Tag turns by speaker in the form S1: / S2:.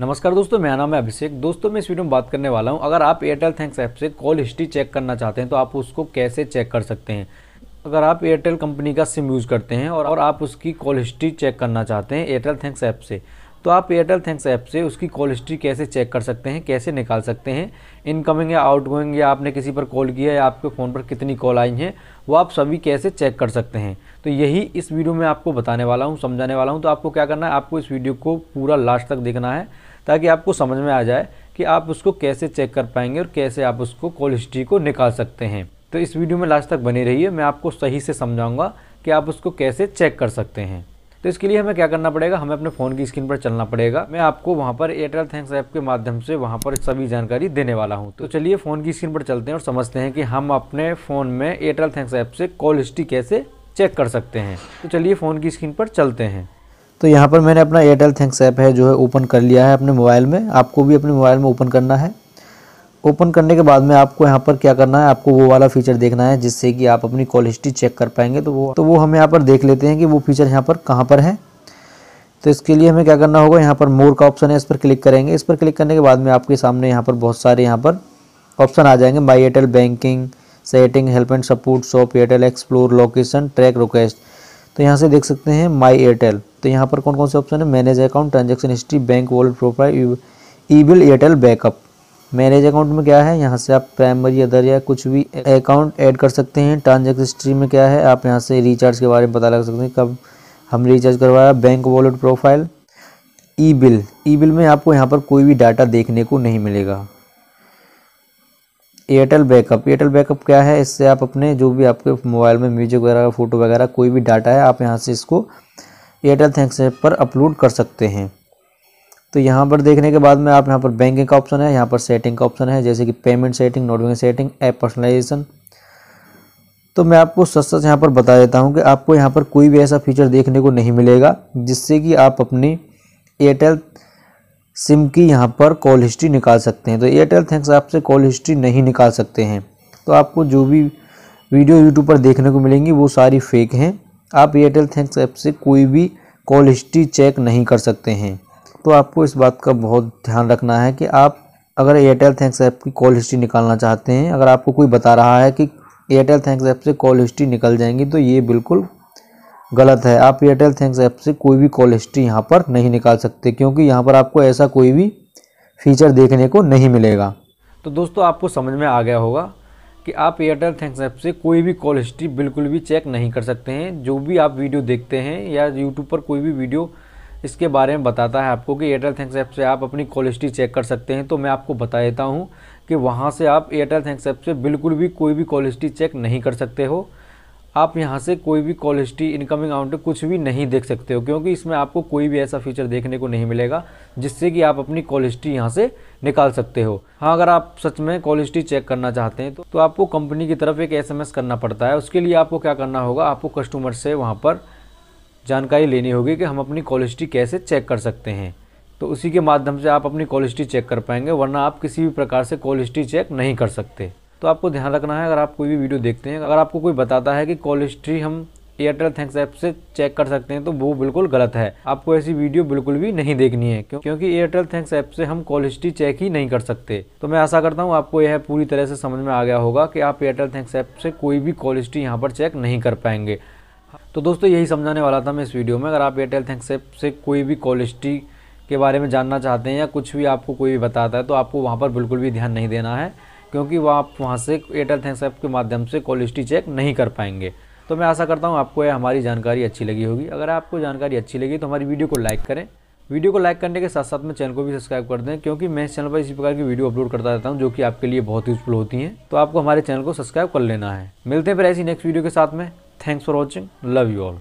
S1: नमस्कार दोस्तों मेरा नाम है अभिषेक दोस्तों मैं इस वीडियो में बात करने वाला हूं अगर आप एयरटेल थैंक्स ऐप से कॉल हिस्ट्री चेक करना चाहते हैं तो आप उसको कैसे चेक कर सकते हैं अगर आप एयरटेल कंपनी का सिम यूज़ करते हैं और आप उसकी कॉल हिस्ट्री चेक करना चाहते हैं एयरटेल थैंक्स ऐप से तो आप एयरटेल थैंक्स ऐप से उसकी कॉल हिस्ट्री कैसे चेक कर सकते हैं कैसे निकाल सकते हैं इनकमिंग या आउटगोइंग या आपने किसी पर कॉल किया या आपके फ़ोन पर कितनी कॉल आई हैं वो आप सभी कैसे चेक कर सकते हैं तो यही इस वीडियो में आपको बताने वाला हूँ समझाने वाला हूँ तो आपको क्या करना है आपको इस वीडियो को पूरा लास्ट तक देखना है ताकि आपको समझ में आ जाए कि आप उसको कैसे चेक कर पाएंगे और कैसे आप उसको कॉल हिस्ट्री को निकाल सकते हैं तो इस वीडियो में लास्ट तक बने रहिए मैं आपको सही से समझाऊंगा कि आप उसको कैसे चेक कर सकते हैं तो इसके लिए हमें क्या करना पड़ेगा हमें अपने फ़ोन की स्क्रीन पर चलना पड़ेगा मैं आपको वहाँ पर एयरटेल थैंक्स ऐप के माध्यम से वहाँ पर सभी जानकारी देने वाला हूँ तो चलिए फ़ोन की स्क्रीन पर चलते हैं और समझते हैं कि हम अपने फ़ोन में एयरटेल थैंक्स ऐप से कॉल हिस्ट्री कैसे चेक कर सकते हैं तो चलिए फ़ोन की स्क्रीन पर चलते हैं तो यहाँ पर मैंने अपना एयरटेल थैंक्स ऐप है जो है ओपन कर लिया है अपने मोबाइल में आपको भी अपने मोबाइल में ओपन करना है ओपन करने के बाद में आपको यहाँ पर क्या करना है आपको वो वाला फीचर देखना है जिससे कि आप अपनी कॉल हिस्ट्री चेक कर पाएंगे तो वो तो वो हम यहाँ पर देख लेते हैं कि वो फीचर यहाँ पर कहाँ पर है तो इसके लिए हमें क्या करना होगा यहाँ पर मोर का ऑप्शन है इस पर क्लिक करेंगे इस पर क्लिक करने के बाद में आपके सामने यहाँ पर बहुत सारे यहाँ पर ऑप्शन आ जाएंगे my Airtel banking setting help and support shop Airtel explore location track request तो यहाँ से देख सकते हैं माई एयरटेल तो यहाँ पर कौन कौन से ऑप्शन है manage account transaction history bank world profile e bill Airtel backup marriage account में क्या है यहाँ से आप प्राइमरी अदर या कुछ भी अकाउंट ऐड कर सकते हैं ट्रांजेक्शन हिस्ट्री में क्या है आप यहाँ से रिचार्ज के बारे में पता लगा सकते हैं कब हम रिचार्ज करवाया bank wallet profile e bill e bill में आपको यहाँ पर कोई भी डाटा देखने को नहीं मिलेगा एयरटेल बैकअप एयरटेल बैकअप क्या है इससे आप अपने जो भी आपके मोबाइल में म्यूजिक वगैरह फ़ोटो वगैरह कोई भी डाटा है आप यहाँ से इसको एयरटेल थैंक्स ऐप पर अपलोड कर सकते हैं तो यहाँ पर देखने के बाद में आप यहाँ पर बैंकिंग का ऑप्शन है यहाँ पर सेटिंग का ऑप्शन है जैसे कि payment setting notification setting app personalisation तो मैं आपको सच सच यहाँ पर बता देता हूँ कि आपको यहाँ पर कोई भी ऐसा फीचर देखने को नहीं मिलेगा जिससे कि आप अपनी एयरटेल सिम की यहाँ पर कॉल हिस्ट्री निकाल सकते हैं तो एयरटेल थैंक्स ऐप से कॉल हिस्ट्री नहीं निकाल सकते हैं तो आपको जो भी वीडियो यूट्यूब पर देखने को मिलेंगी वो सारी फेक हैं आप एयरटेल थैंक्स ऐप से कोई भी कॉल हिस्ट्री चेक नहीं कर सकते हैं तो आपको इस बात का बहुत ध्यान रखना है कि आप अगर एयरटेल थैंक्स ऐप की कॉल हिस्ट्री निकालना चाहते हैं अगर आपको कोई बता रहा है कि एयरटेल थैंक्स ऐप से कॉल हिस्ट्री निकल जाएंगी तो ये बिल्कुल गलत है आप एयरटेल थैंक्स ऐप से कोई भी कॉल हिस्ट्री यहाँ पर नहीं निकाल सकते क्योंकि यहाँ पर आपको ऐसा कोई भी फीचर देखने को नहीं मिलेगा तो दोस्तों आपको समझ में आ गया होगा कि आप एयरटेल थैंक्स ऐप से कोई भी कॉल हिस्ट्री बिल्कुल भी चेक नहीं कर सकते हैं जो भी आप वीडियो देखते हैं या यूट्यूब पर कोई भी वीडियो इसके बारे में बताता है आपको कि एयरटेल थैंक्स ऐप से आप अपनी क्वालिटी चेक कर सकते हैं तो मैं आपको बता देता हूँ कि वहाँ से आप एयरटेल थैंक्स ऐप से बिल्कुल भी कोई भी क्वालिटी चेक नहीं कर सकते हो आप यहाँ से कोई भी कॉल हिस्ट्री इनकमिंग अमाउंट कुछ भी नहीं देख सकते हो क्योंकि इसमें आपको कोई भी ऐसा फीचर देखने को नहीं मिलेगा जिससे कि आप अपनी कॉल हिस्ट्री यहाँ से निकाल सकते हो हाँ अगर आप सच में कॉल हिस्ट्री चेक करना चाहते हैं तो, तो आपको कंपनी की तरफ एक एसएमएस करना पड़ता है उसके लिए आपको क्या करना होगा आपको कस्टमर से वहाँ पर जानकारी लेनी होगी कि हम अपनी क्वालिटी कैसे चेक कर सकते हैं तो उसी के माध्यम से आप अपनी क्वालिटी चेक कर पाएंगे वरना आप किसी भी प्रकार से क्वालिटी चेक नहीं कर सकते तो आपको ध्यान रखना है अगर आप कोई भी वीडियो देखते हैं अगर आपको कोई बताता है कि क्वालिस्टी हम एयरटेल थैंक्स ऐप से चेक कर सकते हैं तो वो बिल्कुल गलत है आपको ऐसी वीडियो बिल्कुल भी नहीं देखनी है क्यों क्योंकि एयरटेल थैंक्स ऐप से हम क्वालिस्टी चेक ही नहीं कर सकते तो मैं आशा करता हूँ आपको यह पूरी तरह से समझ में आ गया होगा कि आप एयरटेल थैंक्स ऐप से कोई भी क्वालिस्टी यहाँ पर चेक नहीं कर पाएंगे तो दोस्तों यही समझाने वाला था मैं इस वीडियो में अगर आप एयरटेल थैंक्स ऐप से कोई भी कॉल हिस्ट्री के बारे में जानना चाहते हैं या कुछ भी आपको कोई भी बताता है तो आपको वहाँ पर बिल्कुल भी ध्यान नहीं देना है क्योंकि वह आप वहाँ से एयरटेल थैंक्स ऐप के माध्यम से कॉल हिस्ट्री चेक नहीं कर पाएंगे तो मैं आशा करता हूँ आपको यह हमारी जानकारी अच्छी लगी होगी अगर आपको जानकारी अच्छी लगी तो हमारी वीडियो को लाइक करें वीडियो को लाइक करने के साथ साथ में चैनल को भी सब्सक्राइब कर दें क्योंकि मैं इस चैनल पर इसी प्रकार की वीडियो अपलोड करता रहता हूँ जो कि आपके लिए बहुत यूजफुल होती हैं तो आपको हमारे चैनल को सब्सक्राइब कर लेना है मिलते हैं फिर ऐसी नेक्स्ट वीडियो के साथ में Thanks for watching. Love you all.